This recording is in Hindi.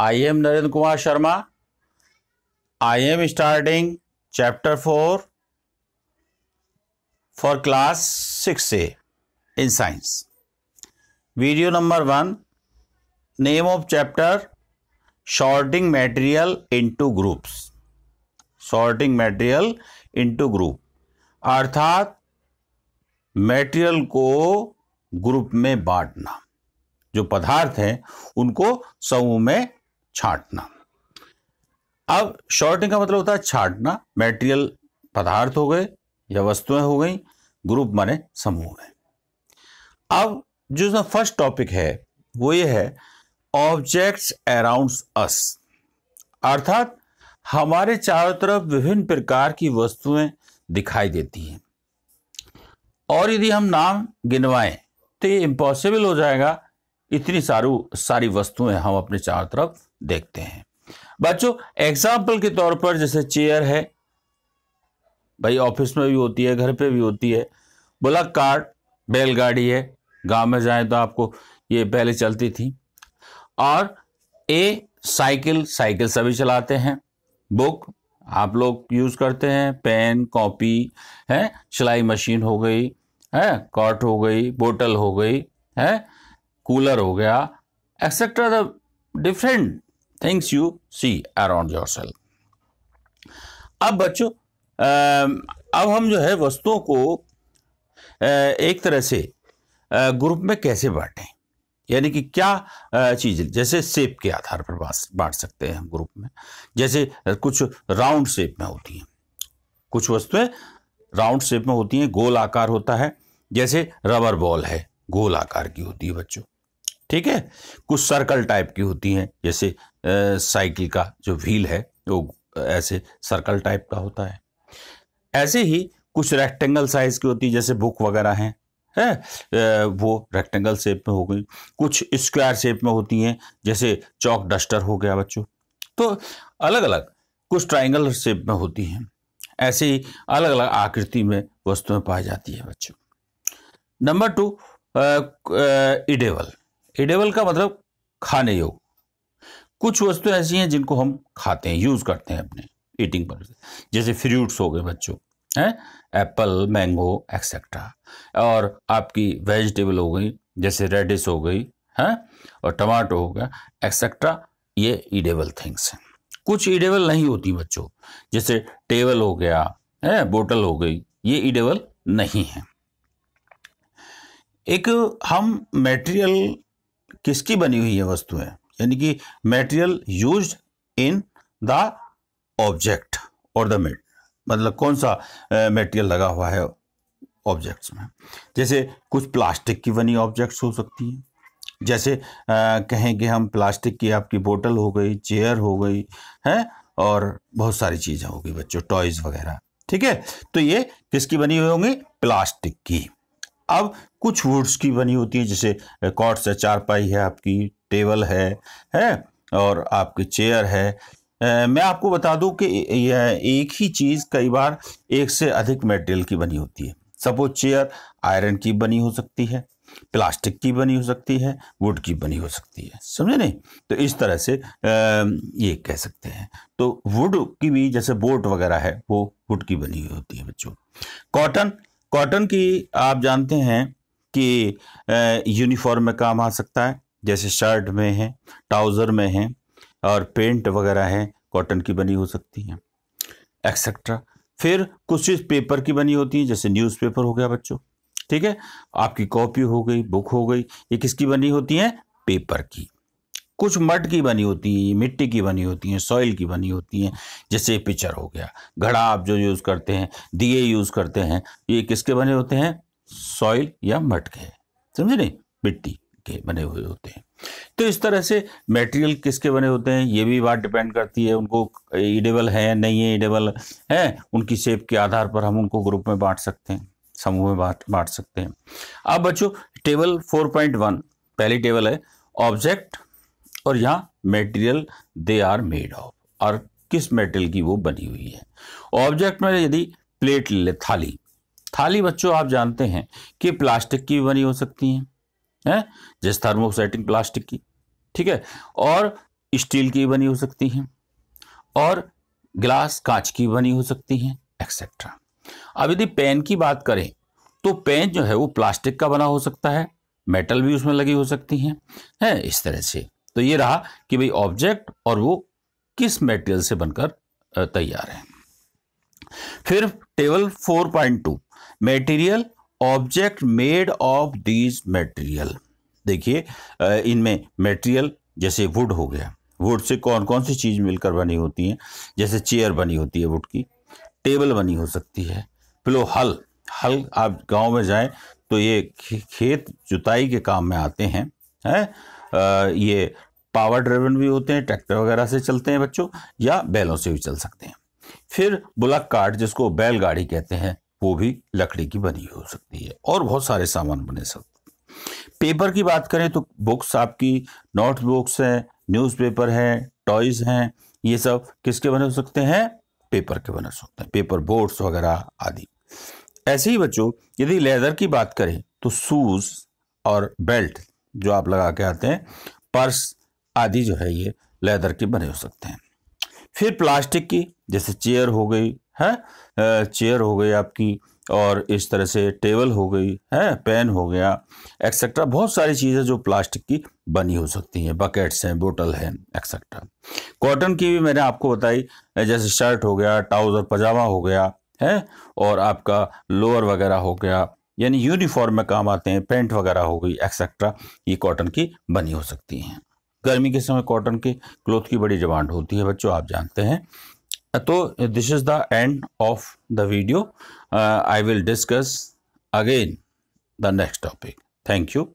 I am Narendra Kumar Sharma I am starting chapter four for class six A in science video number one name of chapter sorting material into groups sorting material into group अर्थात मटेरियल को ग्रुप में बांटना जो पदार्थ हैं उनको समूह में छाटना अब शॉर्टिंग का मतलब होता है छाटना मेटेरियल पदार्थ हो गए या वस्तुएं हो गई ग्रुप माने समूह है अब जो फर्स्ट टॉपिक है वो ये है ऑब्जेक्ट्स अराउंड अस अर्थात हमारे चारों तरफ विभिन्न प्रकार की वस्तुएं दिखाई देती हैं और यदि हम नाम गिनवाएं तो ये इम्पॉसिबल हो जाएगा इतनी सारू सारी वस्तुएं हम अपने चारों तरफ देखते हैं बच्चों एग्जाम्पल के तौर पर जैसे चेयर है भाई ऑफिस में भी होती है घर पे भी होती है बोला कार्ड बैलगाड़ी है गांव में जाए तो आपको ये पहले चलती थी और ए साइकिल साइकिल सभी चलाते हैं बुक आप लोग यूज़ करते हैं पेन कॉपी है सिलाई मशीन हो गई है कॉट हो गई बोतल हो गई है कूलर हो गया etcetera the different things you see around yourself अब बच्चों अब हम जो है वस्तुओं को एक तरह से ग्रुप में कैसे बांटें यानी कि क्या चीज़ जैसे सेप के आधार पर बांट सकते हैं हम ग्रुप में जैसे कुछ राउंड शेप में होती हैं कुछ वस्तुएं राउंड शेप में होती हैं गोल आकार होता है जैसे रबर बॉल है गोल आकार की होती है बच्चों ठीक है कुछ सर्कल टाइप की होती हैं जैसे साइकिल का जो व्हील है वो ऐसे सर्कल टाइप का होता है ऐसे ही कुछ रेक्टेंगल साइज़ की होती है जैसे बुक वगैरह हैं है वो रेक्टेंगल शेप में हो गई कुछ स्क्वायर शेप में होती हैं जैसे चौक डस्टर हो गया बच्चों तो अलग अलग कुछ ट्राइंगल शेप में होती हैं ऐसे ही अलग अलग आकृति में वस्तुएं पाई जाती है बच्चों नंबर टू इडेबल इडेबल का मतलब खाने योग कुछ वस्तुएं ऐसी हैं जिनको हम खाते हैं यूज़ करते हैं अपने ईटिंग पर जैसे फ्रूट्स हो गए बच्चों हैं एप्पल मैंगो एक्सेट्रा और आपकी वेजिटेबल हो गई जैसे रेडिस हो गई है और टमाटो हो गया एक्सेट्रा ये ईडेबल थिंग्स हैं कुछ ईडेबल नहीं होती बच्चों जैसे टेबल हो गया है बोटल हो गई ये ईडेबल नहीं है एक हम मटेरियल किसकी बनी हुई है वस्तुएं यानी कि material used in the object और द मेट मतलब कौन सा मेटेरियल लगा हुआ है ऑब्जेक्ट्स में जैसे कुछ प्लास्टिक की बनी ऑब्जेक्ट्स हो सकती हैं जैसे कहें कि हम प्लास्टिक की आपकी बोतल हो गई चेयर हो गई है और बहुत सारी चीज़ें होगी बच्चों टॉयज़ वगैरह ठीक है तो ये किसकी बनी हुई होंगी प्लास्टिक की अब कुछ वुड्स की बनी होती है जैसे कॉट्स है चारपाई है आपकी टेबल है है और आपकी चेयर है मैं आपको बता दूं कि यह एक ही चीज़ कई बार एक से अधिक मेटेरियल की बनी होती है सपोज चेयर आयरन की बनी हो सकती है प्लास्टिक की बनी हो सकती है वुड की बनी हो सकती है समझे नहीं तो इस तरह से ये कह सकते हैं तो वुड की भी जैसे बोट वगैरह है वो वुड की बनी हुई होती है बच्चों कॉटन कॉटन की आप जानते हैं कि यूनिफॉर्म में काम आ सकता है जैसे शर्ट में है ट्राउज़र में है और पेंट वगैरह है कॉटन की बनी हो सकती है एक्सेट्रा फिर कुछ चीज़ पेपर की बनी होती है जैसे न्यूज़पेपर हो गया बच्चों ठीक है आपकी कॉपी हो गई बुक हो गई ये किसकी बनी होती है पेपर की कुछ मट की बनी होती हैं मिट्टी की बनी होती हैं सॉइल की बनी होती हैं जैसे पिक्चर हो गया घड़ा आप जो यूज़ करते हैं दिए यूज़ करते हैं ये किसके बने होते हैं सॉइल या मट के समझे नहीं मिट्टी के बने हुए होते हैं तो इस तरह से मटेरियल किसके बने होते हैं ये भी बात डिपेंड करती है उनको इडेबल है नहीं है इडेबल है उनकी शेप के आधार पर हम उनको ग्रुप में बांट सकते हैं समूह में बांट बांट सकते हैं अब बच्चों टेबल 4.1 पहली टेबल है ऑब्जेक्ट और यहाँ material they are made of और किस मेटेरियल की वो बनी हुई है ऑब्जेक्ट में यदि प्लेट ले थाली थाली बच्चों आप जानते हैं कि प्लास्टिक की भी बनी हो सकती हैं है जैसे थर्मोसेटिंग प्लास्टिक की ठीक है और स्टील की बनी हो सकती हैं और ग्लास कांच की बनी हो सकती हैं एक्सेट्रा अब यदि पेन की बात करें तो पेन जो है वो प्लास्टिक का बना हो सकता है मेटल भी उसमें लगी हो सकती हैं है इस तरह से तो ये रहा कि भाई ऑब्जेक्ट और वो किस मेटेरियल से बनकर तैयार है फिर table 4.2 material object made of these material देखिए इनमें मटेरियल जैसे वुड हो गया वुड से कौन कौन सी चीज़ मिलकर बनी होती हैं जैसे चेयर बनी होती है वुड की टेबल बनी हो सकती है फिलो हल हल आप गांव में जाएं तो ये खेत जुताई के काम में आते हैं है ये पावर ड्रिवन भी होते हैं ट्रैक्टर वगैरह से चलते हैं बच्चों या बैलों से भी चल सकते हैं फिर बुलक कार्ट जिसको बैलगाड़ी कहते हैं वो भी लकड़ी की बनी हो सकती है और बहुत सारे सामान बने सकते हैं पेपर की बात करें तो बुक्स आपकी नोट बुक्स हैं न्यूज़पेपर हैं टॉयज़ हैं ये सब किसके बने हो सकते हैं पेपर के बने सकते हैं पेपर बोर्ड्स वगैरह आदि ऐसे ही बच्चों यदि लेदर की बात करें तो शूज़ और बेल्ट जो आप लगा के आते हैं पर्स आदि जो है ये लेदर के बने हो सकते हैं फिर प्लास्टिक की जैसे चेयर हो गई है चेयर हो गई आपकी और इस तरह से टेबल हो गई है पेन हो गया एक्सेट्रा बहुत सारी चीज़ें जो प्लास्टिक की बनी हो सकती हैं बकेट्स हैं बोटल हैं एक्सेट्रा कॉटन की भी मैंने आपको बताई जैसे शर्ट हो गया ट्राउज़र पजामा हो गया है और आपका लोअर वगैरह हो गया यानी यूनिफॉर्म में काम आते हैं पेंट वगैरह हो गई एक्सेट्रा ये कॉटन की बनी हो सकती हैं गर्मी के समय कॉटन के क्लोथ की बड़ी डिमांड होती है बच्चों आप जानते हैं so this is the end of the video uh, i will discuss again the next topic thank you